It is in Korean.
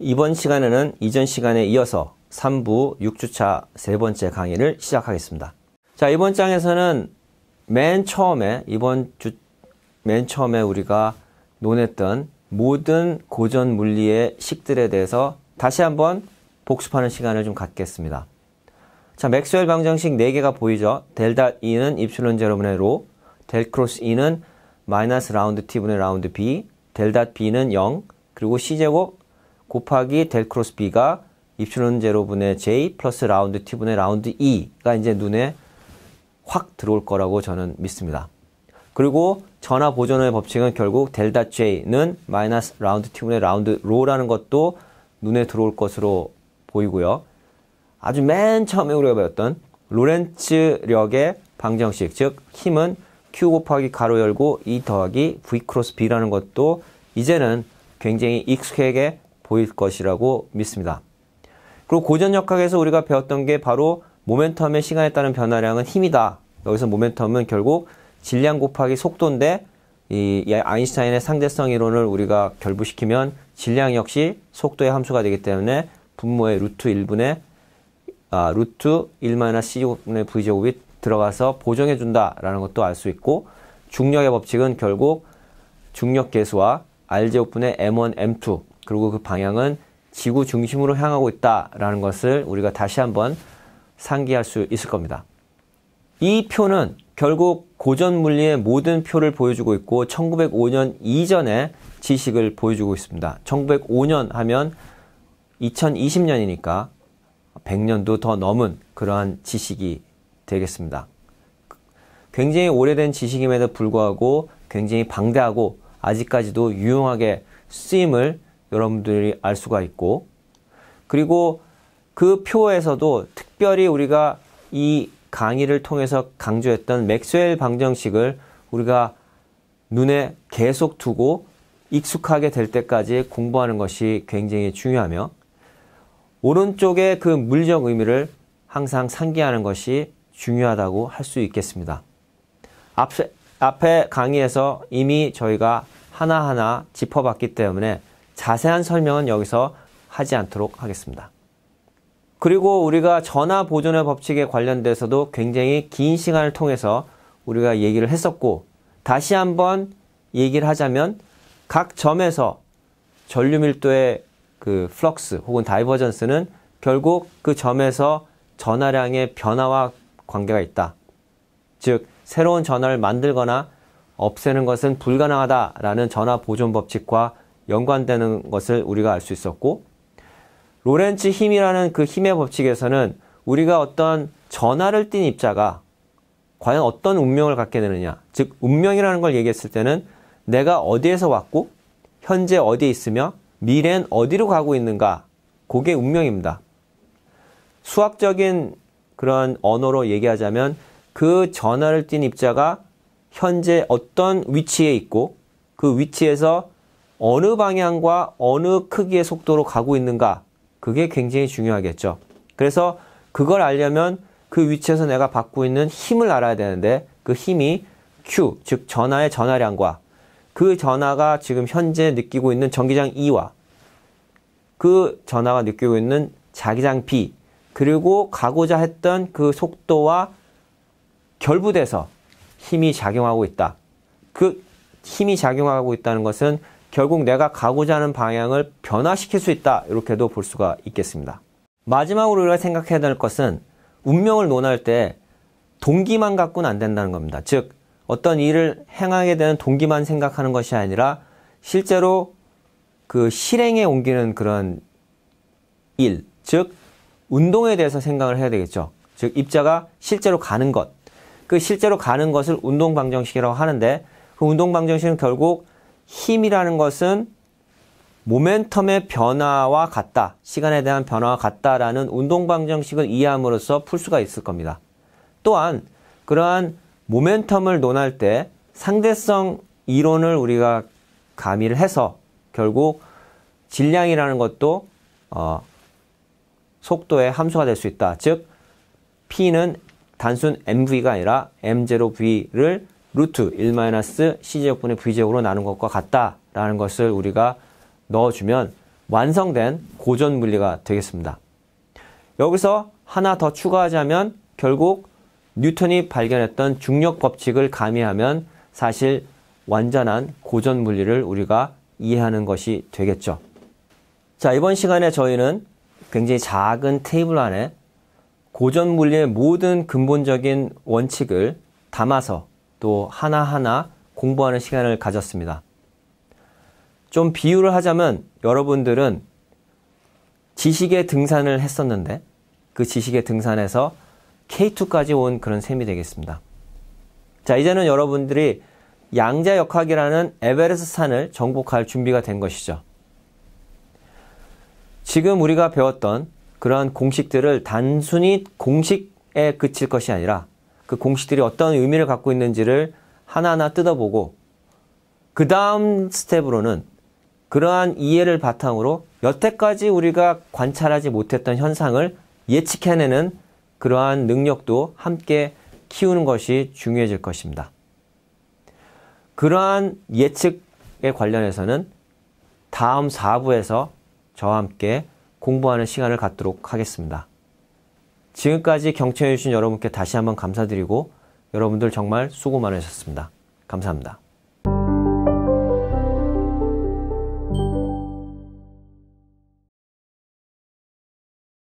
이번 시간에는 이전 시간에 이어서 3부 6주차 세 번째 강의를 시작하겠습니다. 자, 이번 장에서는 맨 처음에, 이번 주, 맨 처음에 우리가 논했던 모든 고전 물리의 식들에 대해서 다시 한번 복습하는 시간을 좀 갖겠습니다. 자, 맥스웰 방정식 4개가 보이죠? 델다 E는 입실론 제로분의 로, 델 크로스 E는 마이너스 라운드 T분의 라운드 B, 델다 B는 0, 그리고 C제곱 곱하기 델 크로스 B가 입출론 제로분의 J 플러스 라운드 T분의 라운드 E가 이제 눈에 확 들어올 거라고 저는 믿습니다. 그리고 전화 보존의 법칙은 결국 델다 J는 마이너스 라운드 T분의 라운드 로라는 것도 눈에 들어올 것으로 보이고요. 아주 맨 처음에 우리가 배웠던 로렌츠력의 방정식, 즉 힘은 Q 곱하기 가로 열고 E 더하기 V 크로스 B라는 것도 이제는 굉장히 익숙하게 보일 것이라고 믿습니다. 그리고 고전역학에서 우리가 배웠던 게 바로 모멘텀의 시간에 따른 변화량은 힘이다. 여기서 모멘텀은 결국 질량 곱하기 속도인데 이 아인슈타인의 상대성 이론을 우리가 결부시키면 질량 역시 속도의 함수가 되기 때문에 분모의 루트 1분의 아, 루트 1-c분의 v제곱이 들어가서 보정해준다라는 것도 알 수 있고 중력의 법칙은 결국 중력 계수와 r제곱분의 m1, m2 그리고 그 방향은 지구 중심으로 향하고 있다라는 것을 우리가 다시 한번 상기할 수 있을 겁니다. 이 표는 결국 고전 물리의 모든 표를 보여주고 있고 1905년 이전의 지식을 보여주고 있습니다. 1905년 하면 2020년이니까 100년도 더 넘은 그러한 지식이 되겠습니다. 굉장히 오래된 지식임에도 불구하고 굉장히 방대하고 아직까지도 유용하게 쓰임을 여러분들이 알 수가 있고 그리고 그 표에서도 특별히 우리가 이 강의를 통해서 강조했던 맥스웰 방정식을 우리가 눈에 계속 두고 익숙하게 될 때까지 공부하는 것이 굉장히 중요하며 오른쪽에그 물적 의미를 항상 상기하는 것이 중요하다고 할 수 있겠습니다. 앞에, 앞에 강의에서 이미 저희가 하나하나 짚어봤기 때문에 자세한 설명은 여기서 하지 않도록 하겠습니다. 그리고 우리가 전화 보존의 법칙에 관련돼서도 굉장히 긴 시간을 통해서 우리가 얘기를 했었고 다시 한번 얘기를 하자면 각 점에서 전류 밀도의 그 플럭스 혹은 다이버전스는 결국 그 점에서 전화량의 변화와 관계가 있다. 즉 새로운 전화를 만들거나 없애는 것은 불가능하다라는 전화 보존 법칙과 연관되는 것을 우리가 알 수 있었고 로렌츠 힘이라는 그 힘의 법칙에서는 우리가 어떤 전화를띤 입자가 과연 어떤 운명을 갖게 되느냐 즉 운명이라는 걸 얘기했을 때는 내가 어디에서 왔고 현재 어디에 있으며 미래는 어디로 가고 있는가 그게 운명입니다. 수학적인 그런 언어로 얘기하자면 그전화를띤 입자가 현재 어떤 위치에 있고 그 위치에서 어느 방향과 어느 크기의 속도로 가고 있는가 그게 굉장히 중요하겠죠. 그래서 그걸 알려면 그 위치에서 내가 받고 있는 힘을 알아야 되는데 그 힘이 Q, 즉 전하의 전하량과 그 전하가 지금 현재 느끼고 있는 전기장 E와 그 전하가 느끼고 있는 자기장 B 그리고 가고자 했던 그 속도와 결부돼서 힘이 작용하고 있다. 그 힘이 작용하고 있다는 것은 결국 내가 가고자 하는 방향을 변화시킬 수 있다. 이렇게도 볼 수가 있겠습니다. 마지막으로 우리가 생각해야 될 것은 운명을 논할 때 동기만 갖고는 안 된다는 겁니다. 즉, 어떤 일을 행하게 되는 동기만 생각하는 것이 아니라 실제로 그 실행에 옮기는 그런 일, 즉, 운동에 대해서 생각을 해야 되겠죠. 즉, 입자가 실제로 가는 것. 그 실제로 가는 것을 운동 방정식이라고 하는데 그 운동 방정식은 결국 힘이라는 것은 모멘텀의 변화와 같다. 시간에 대한 변화와 같다라는 운동 방정식을 이해함으로써 풀 수가 있을 겁니다. 또한 그러한 모멘텀을 논할 때 상대성 이론을 우리가 가미를 해서 결국 질량이라는 것도 어, 속도의 함수가 될 수 있다. 즉 P는 단순 mv가 아니라 m0v를 루트 1-c제곱분의 v제곱으로 나눈 것과 같다라는 것을 우리가 넣어주면 완성된 고전 물리가 되겠습니다. 여기서 하나 더 추가하자면 결국 뉴턴이 발견했던 중력 법칙을 가미하면 사실 완전한 고전 물리를 우리가 이해하는 것이 되겠죠. 자, 이번 시간에 저희는 굉장히 작은 테이블 안에 고전 물리의 모든 근본적인 원칙을 담아서 또 하나하나 공부하는 시간을 가졌습니다. 좀 비유를 하자면 여러분들은 지식의 등산을 했었는데 그 지식의 등산에서 K2까지 온 그런 셈이 되겠습니다. 자, 이제는 여러분들이 양자역학이라는 에베레스 트 산을 정복할 준비가 된 것이죠. 지금 우리가 배웠던 그러한 공식들을 단순히 공식에 그칠 것이 아니라 그 공식들이 어떤 의미를 갖고 있는지를 하나하나 뜯어보고 그 다음 스텝으로는 그러한 이해를 바탕으로 여태까지 우리가 관찰하지 못했던 현상을 예측해내는 그러한 능력도 함께 키우는 것이 중요해질 것입니다. 그러한 예측에 관련해서는 다음 4부에서 저와 함께 공부하는 시간을 갖도록 하겠습니다. 지금까지 경청해주신 여러분께 다시 한번 감사드리고 여러분들 정말 수고 많으셨습니다. 감사합니다.